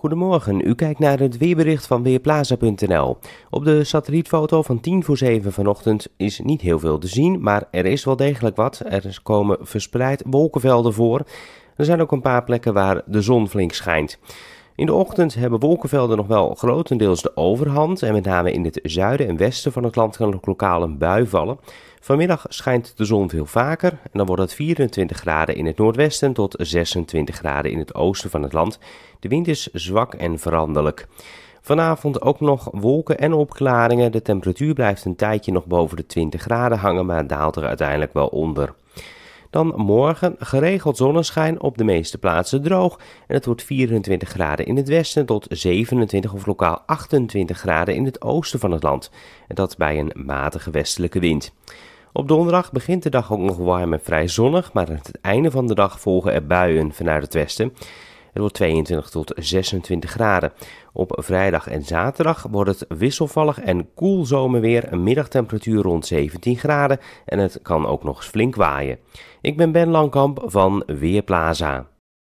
Goedemorgen, u kijkt naar het weerbericht van Weerplaza.nl. Op de satellietfoto van 10 voor 7 vanochtend is niet heel veel te zien, maar er is wel degelijk wat. Er komen verspreid wolkenvelden voor. Er zijn ook een paar plekken waar de zon flink schijnt. In de ochtend hebben wolkenvelden nog wel grotendeels de overhand en met name in het zuiden en westen van het land kan lokaal een bui vallen. Vanmiddag schijnt de zon veel vaker en dan wordt het 24 graden in het noordwesten tot 26 graden in het oosten van het land. De wind is zwak en veranderlijk. Vanavond ook nog wolken en opklaringen. De temperatuur blijft een tijdje nog boven de 20 graden hangen, maar daalt er uiteindelijk wel onder. Dan morgen geregeld zonneschijn op de meeste plaatsen droog. En het wordt 24 graden in het westen tot 27 of lokaal 28 graden in het oosten van het land. En dat bij een matige westelijke wind. Op donderdag begint de dag ook nog warm en vrij zonnig, maar aan het einde van de dag volgen er buien vanuit het westen. Het wordt 22 tot 26 graden. Op vrijdag en zaterdag wordt het wisselvallig en koel zomerweer. Een middagtemperatuur rond 17 graden en het kan ook nog flink waaien. Ik ben Ben Langkamp van Weerplaza.